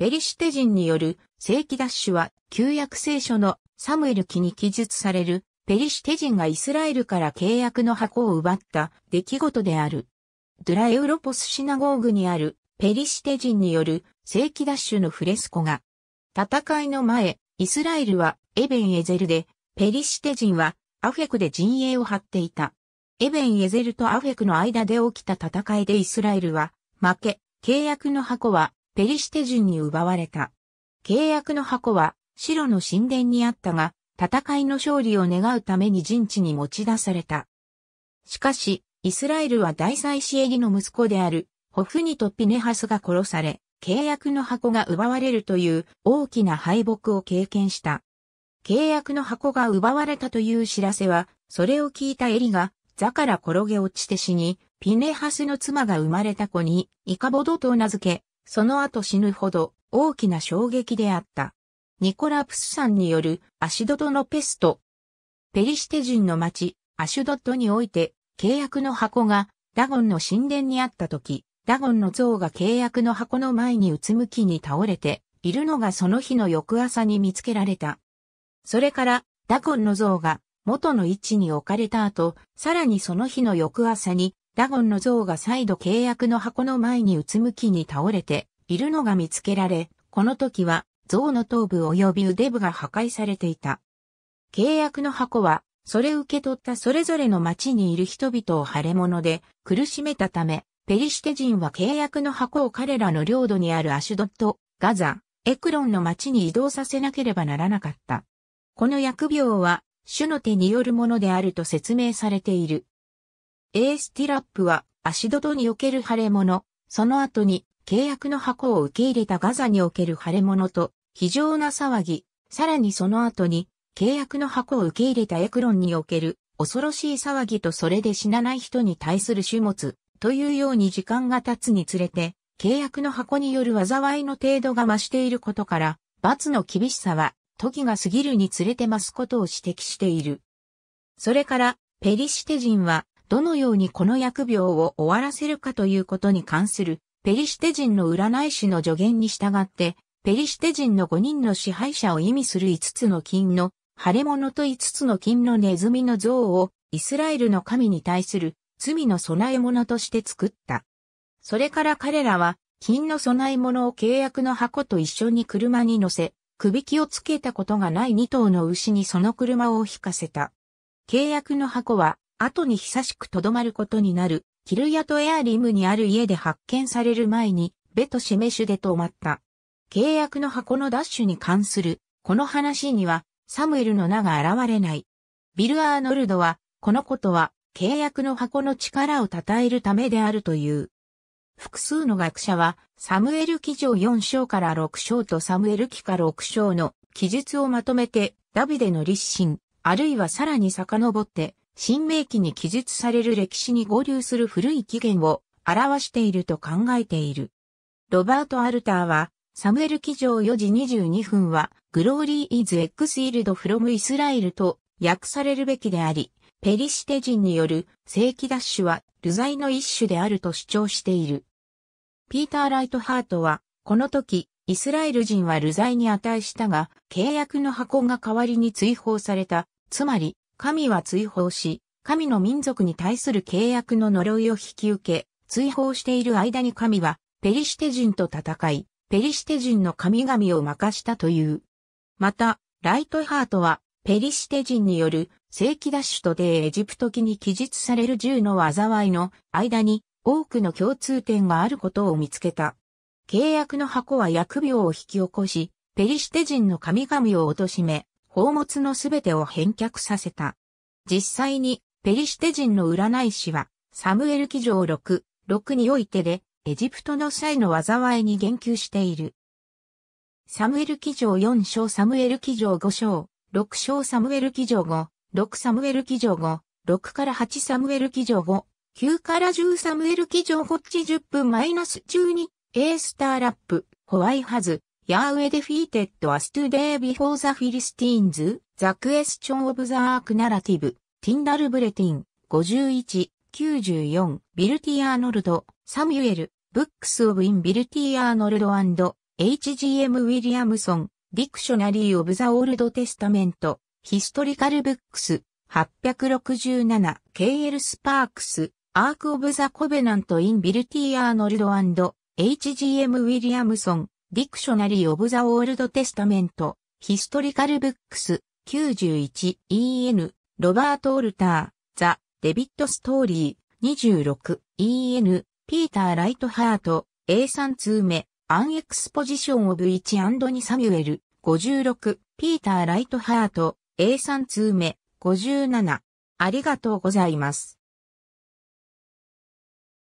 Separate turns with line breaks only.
ペリシテ人による正規ダッシュは旧約聖書のサムエル記に記述されるペリシテ人がイスラエルから契約の箱を奪った出来事である。ドゥラエウロポスシナゴーグにあるペリシテ人による正規ダッシュのフレスコが戦いの前、イスラエルはエベンエゼルで、ペリシテ人はアフェクで陣営を張っていた。エベンエゼルとアフェクの間で起きた戦いでイスラエルは負け、契約の箱はペリシテ人に奪われた。契約の箱は、白の神殿にあったが、戦いの勝利を願うために陣地に持ち出された。しかし、イスラエルは大祭司エリの息子である、ホフニとピネハスが殺され、契約の箱が奪われるという大きな敗北を経験した。契約の箱が奪われたという知らせは、それを聞いたエリが、座から転げ落ちて死に、ピネハスの妻が生まれた子に、イカボドと名付け、その後死ぬほど大きな衝撃であった。ニコラ・プスさんによるアシドトのペスト。ペリシテ人の町、アシュドットにおいて、契約の箱がダゴンの神殿にあった時、ダゴンの像が契約の箱の前にうつむきに倒れているのがその日の翌朝に見つけられた。それから、ダゴンの像が元の位置に置かれた後、さらにその日の翌朝にダゴンの像が再度契約の箱の前にうつむきに倒れているのが見つけられ、この時は像の頭部及び腕部が破壊されていた。契約の箱は、それ受け取ったそれぞれの町にいる人々を腫れ物で苦しめたため、ペリシテ人は契約の箱を彼らの領土にあるアシュドット、ガザ、エクロンの町に移動させなければならなかった。この疫病は、主の手によるものであると説明されている。エースティラップは足元における腫れ物、その後に契約の箱を受け入れたガザにおける腫れ物と非常な騒ぎ、さらにその後に契約の箱を受け入れたエクロンにおける恐ろしい騒ぎとそれで死なない人に対する種物というように時間が経つにつれて契約の箱による災いの程度が増していることから罰の厳しさは時が過ぎるにつれて増すことを指摘している。それからペリシテ人はどのようにこの疫病を終わらせるかということに関する、ペリシテ人の占い師の助言に従って、ペリシテ人の5人の支配者を意味する5つの金の、腫れ物と5つの金のネズミの像を、イスラエルの神に対する罪の備え物として作った。それから彼らは、金の備え物を契約の箱と一緒に車に乗せ、首輝をつけたことがない2頭の牛にその車を引かせた。契約の箱は後に久しくとどまることになる、キルヤトエアリムにある家で発見される前に、ベトシメシュで止まった。契約の箱のダッシュに関する、この話には、サムエルの名が現れない。ビル・アーノルドは、このことは、契約の箱の力を称えるためであるという。複数の学者は、サムエル記上4章から6章とサムエル記下6章の記述をまとめて、ダビデの立身、あるいはさらに遡って、新明記に記述される歴史に合流する古い起源を表していると考えている。ロバート・アルターは、サムエル記上4時22分は、グローリー・イズ・エックス・イルド・フロム・イスラエルと訳されるべきであり、ペリシテ人による正規奪取は、流罪の一種であると主張している。ピーター・ライトハートは、この時、イスラエル人は流罪に値したが、契約の箱が代わりに追放された、つまり、神は追放し、神の民族に対する契約の呪いを引き受け、追放している間に神は、ペリシテ人と戦い、ペリシテ人の神々を任したという。また、ライトハートは、ペリシテ人による正規ダッシュとー。エジプト記に記述される銃の災いの間に多くの共通点があることを見つけた。契約の箱は疫病を引き起こし、ペリシテ人の神々を貶め、宝物のすべてを返却させた。実際に、ペリシテ人の占い師は、サムエル記上6、6においてで、エジプトの際の災いに言及している。サムエル記上4章サムエル記上5章、6章サムエル記上5、6サムエル記上5、6から8サムエル記上5、9から10サムエル記上ホッチ10分マイナス中に、エースターラップ、ホワイハズ、ヤーウェデフィーテッドアストゥデイビフォーザフィリスティーンズ、ザクエスチョンオブザアークナラティブ、ティンダルブレティン、51、94、ビルティアーノルド、サミュエル、ブックスオブインビルティアーノルド &HGM ウィリアムソン、ディクショナリーオブザオールドテスタメント、ヒストリカルブックス、867、KL スパークス、アークオブザコベナントインビルティアーノルド &HGM ウィリアムソン、ディクショナリー・オブ・ザ・オールド・テスタメント、ヒストリカル・ブックス、91、EN、ロバート・オルター、ザ・デビット・ストーリー、26、EN、ピーター・ライトハート、A3 通目、アンエクスポジション・オブ・チ・アンドニ・サミュエル、56、ピーター・ライトハート、A3 通目、57。ありがとうございます。